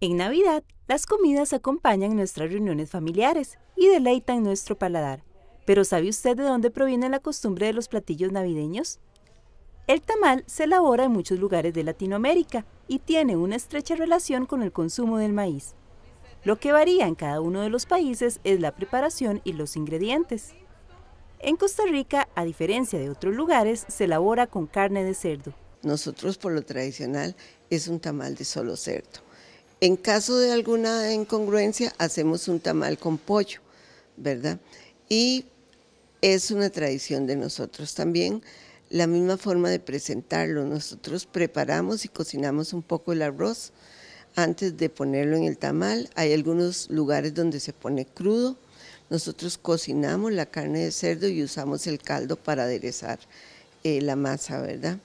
En Navidad, las comidas acompañan nuestras reuniones familiares y deleitan nuestro paladar. Pero ¿sabe usted de dónde proviene la costumbre de los platillos navideños? El tamal se elabora en muchos lugares de Latinoamérica y tiene una estrecha relación con el consumo del maíz. Lo que varía en cada uno de los países es la preparación y los ingredientes. En Costa Rica, a diferencia de otros lugares, se elabora con carne de cerdo. Nosotros por lo tradicional es un tamal de solo cerdo en caso de alguna incongruencia, hacemos un tamal con pollo, ¿verdad? Y es una tradición de nosotros también, la misma forma de presentarlo. Nosotros preparamos y cocinamos un poco el arroz antes de ponerlo en el tamal. Hay algunos lugares donde se pone crudo. Nosotros cocinamos la carne de cerdo y usamos el caldo para aderezar eh, la masa, ¿verdad?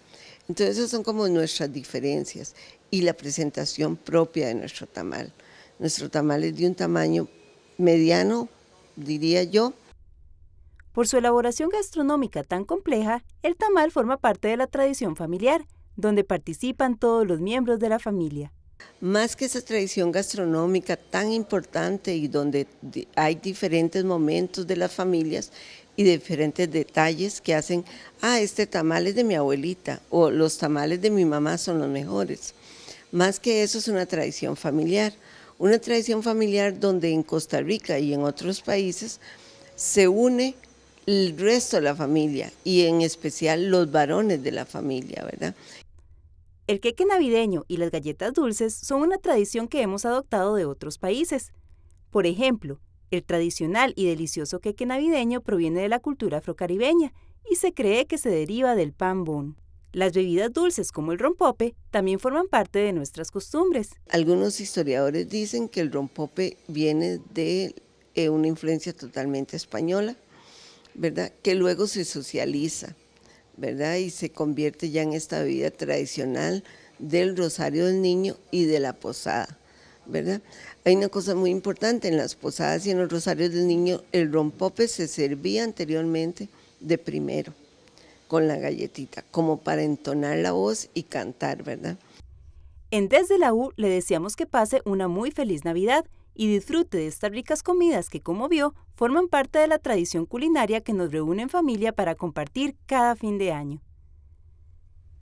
Entonces, esas son como nuestras diferencias y la presentación propia de nuestro tamal. Nuestro tamal es de un tamaño mediano, diría yo. Por su elaboración gastronómica tan compleja, el tamal forma parte de la tradición familiar, donde participan todos los miembros de la familia. Más que esa tradición gastronómica tan importante y donde hay diferentes momentos de las familias y diferentes detalles que hacen, ah, este tamal es de mi abuelita o los tamales de mi mamá son los mejores. Más que eso es una tradición familiar, una tradición familiar donde en Costa Rica y en otros países se une el resto de la familia y en especial los varones de la familia, ¿verdad? El queque navideño y las galletas dulces son una tradición que hemos adoptado de otros países. Por ejemplo, el tradicional y delicioso queque navideño proviene de la cultura afrocaribeña y se cree que se deriva del pan bon. Las bebidas dulces como el rompope también forman parte de nuestras costumbres. Algunos historiadores dicen que el rompope viene de eh, una influencia totalmente española, ¿verdad? Que luego se socializa y se convierte ya en esta vida tradicional del Rosario del Niño y de la Posada, ¿verdad? Hay una cosa muy importante, en las posadas y en los Rosarios del Niño, el rompope se servía anteriormente de primero, con la galletita, como para entonar la voz y cantar, ¿verdad? En Desde la U le decíamos que pase una muy feliz Navidad y disfrute de estas ricas comidas que, como vio, forman parte de la tradición culinaria que nos reúne en familia para compartir cada fin de año.